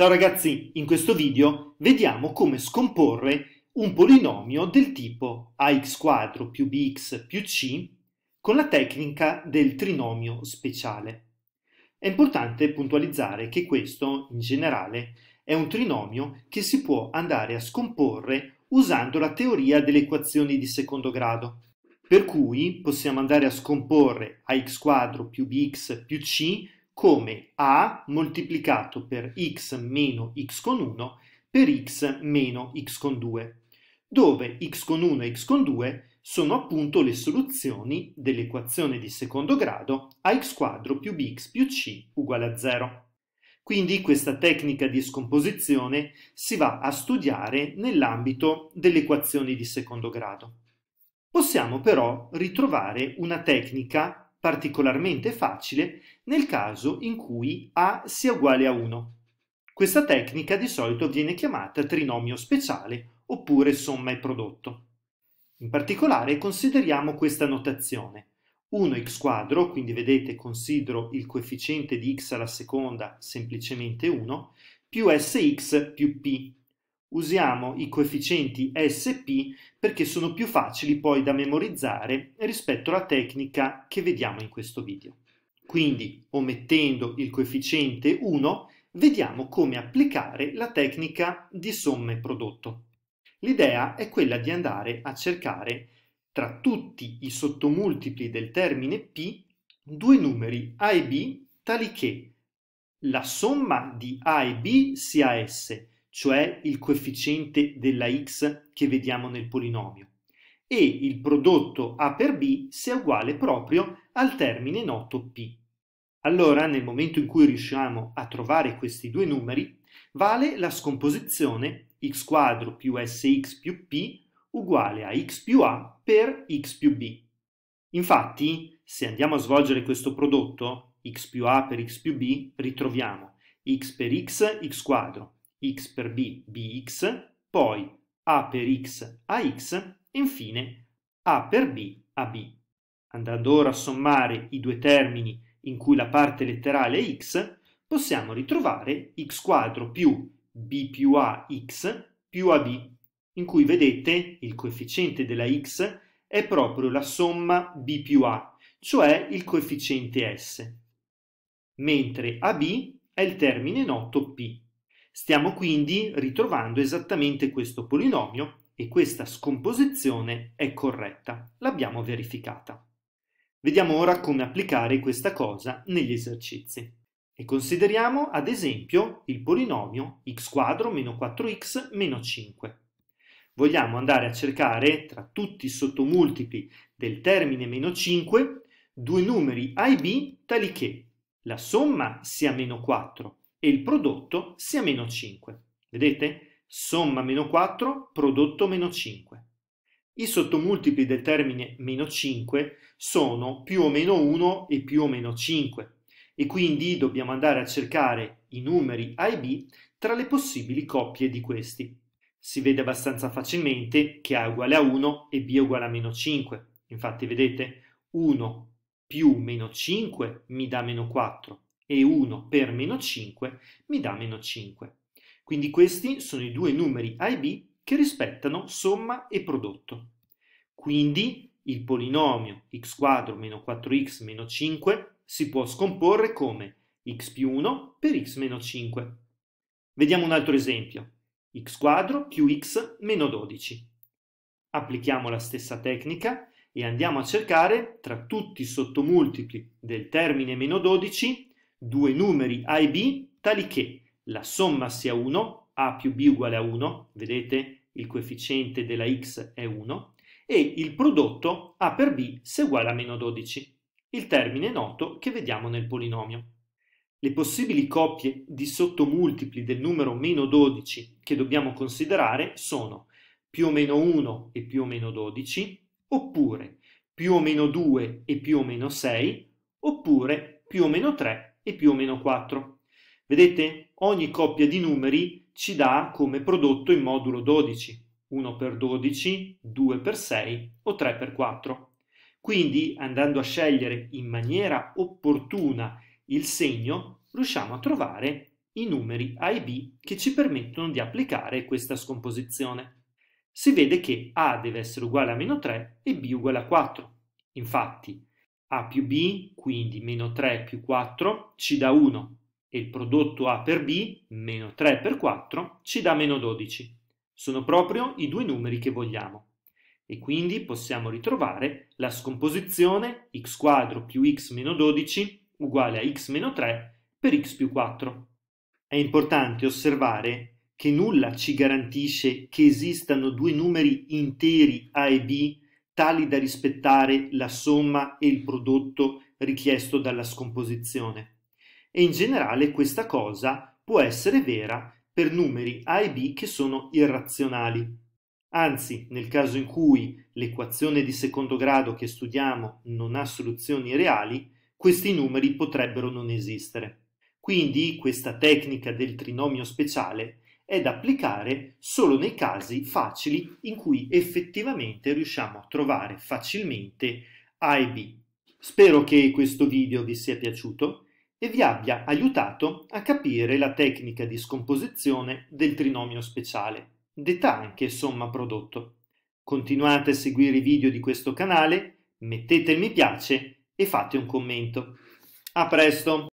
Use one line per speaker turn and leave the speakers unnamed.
Ciao ragazzi, in questo video vediamo come scomporre un polinomio del tipo ax quadro più bx più c con la tecnica del trinomio speciale. È importante puntualizzare che questo, in generale, è un trinomio che si può andare a scomporre usando la teoria delle equazioni di secondo grado, per cui possiamo andare a scomporre ax quadro più bx più c come a moltiplicato per x meno x con 1 per x meno x con 2, dove x con 1 e x con 2 sono appunto le soluzioni dell'equazione di secondo grado a x quadro più bx più c uguale a 0. Quindi questa tecnica di scomposizione si va a studiare nell'ambito delle equazioni di secondo grado. Possiamo però ritrovare una tecnica particolarmente facile nel caso in cui a sia uguale a 1. Questa tecnica di solito viene chiamata trinomio speciale oppure somma e prodotto. In particolare consideriamo questa notazione. 1x quadro, quindi vedete considero il coefficiente di x alla seconda semplicemente 1, più sx più p, Usiamo i coefficienti SP perché sono più facili poi da memorizzare rispetto alla tecnica che vediamo in questo video. Quindi, omettendo il coefficiente 1, vediamo come applicare la tecnica di somme prodotto. L'idea è quella di andare a cercare tra tutti i sottomultipli del termine P due numeri A e B tali che la somma di A e B sia S cioè il coefficiente della x che vediamo nel polinomio, e il prodotto a per b sia uguale proprio al termine noto p. Allora, nel momento in cui riusciamo a trovare questi due numeri, vale la scomposizione x quadro più sx più p uguale a x più a per x più b. Infatti, se andiamo a svolgere questo prodotto, x più a per x più b, ritroviamo x per x, x quadro, x per b bx, poi a per x ax e infine a per b ab. Andando ora a sommare i due termini in cui la parte letterale è x, possiamo ritrovare x quadro più b più a x più ab, in cui vedete il coefficiente della x è proprio la somma b più a, cioè il coefficiente s, mentre ab è il termine noto p. Stiamo quindi ritrovando esattamente questo polinomio e questa scomposizione è corretta, l'abbiamo verificata. Vediamo ora come applicare questa cosa negli esercizi. E consideriamo ad esempio il polinomio x2 meno 4x meno 5. Vogliamo andare a cercare tra tutti i sottomultipli del termine meno 5 due numeri a e b tali che la somma sia meno 4 e il prodotto sia meno 5. Vedete? Somma meno 4, prodotto meno 5. I sottomultipli del termine meno 5 sono più o meno 1 e più o meno 5 e quindi dobbiamo andare a cercare i numeri A e B tra le possibili coppie di questi. Si vede abbastanza facilmente che A è uguale a 1 e B è uguale a meno 5. Infatti vedete 1 più meno 5 mi dà meno 4 e 1 per meno 5 mi dà meno 5. Quindi questi sono i due numeri A e B che rispettano somma e prodotto. Quindi il polinomio x quadro meno 4x meno 5 si può scomporre come x più 1 per x meno 5. Vediamo un altro esempio. x quadro più x meno 12. Applichiamo la stessa tecnica e andiamo a cercare tra tutti i sottomultipli del termine meno 12 due numeri A e B tali che la somma sia 1, A più B uguale a 1, vedete il coefficiente della x è 1, e il prodotto A per B sia uguale a meno 12, il termine noto che vediamo nel polinomio. Le possibili coppie di sottomultipli del numero meno 12 che dobbiamo considerare sono più o meno 1 e più o meno 12, oppure più o meno 2 e più o meno 6, oppure più o meno 3 e più o meno 4. Vedete? Ogni coppia di numeri ci dà come prodotto il modulo 12, 1 per 12, 2 per 6 o 3 per 4. Quindi, andando a scegliere in maniera opportuna il segno, riusciamo a trovare i numeri A e B che ci permettono di applicare questa scomposizione. Si vede che A deve essere uguale a meno 3 e B uguale a 4. Infatti, a più B, quindi meno 3 più 4, ci dà 1 e il prodotto A per B, meno 3 per 4, ci dà meno 12. Sono proprio i due numeri che vogliamo. E quindi possiamo ritrovare la scomposizione x quadro più x meno 12 uguale a x meno 3 per x più 4. È importante osservare che nulla ci garantisce che esistano due numeri interi A e B tali da rispettare la somma e il prodotto richiesto dalla scomposizione. E in generale questa cosa può essere vera per numeri a e b che sono irrazionali. Anzi, nel caso in cui l'equazione di secondo grado che studiamo non ha soluzioni reali, questi numeri potrebbero non esistere. Quindi questa tecnica del trinomio speciale è da applicare solo nei casi facili in cui effettivamente riusciamo a trovare facilmente A e B. Spero che questo video vi sia piaciuto e vi abbia aiutato a capire la tecnica di scomposizione del trinomio speciale, detta anche somma prodotto. Continuate a seguire i video di questo canale, mettete il mi piace e fate un commento. A presto!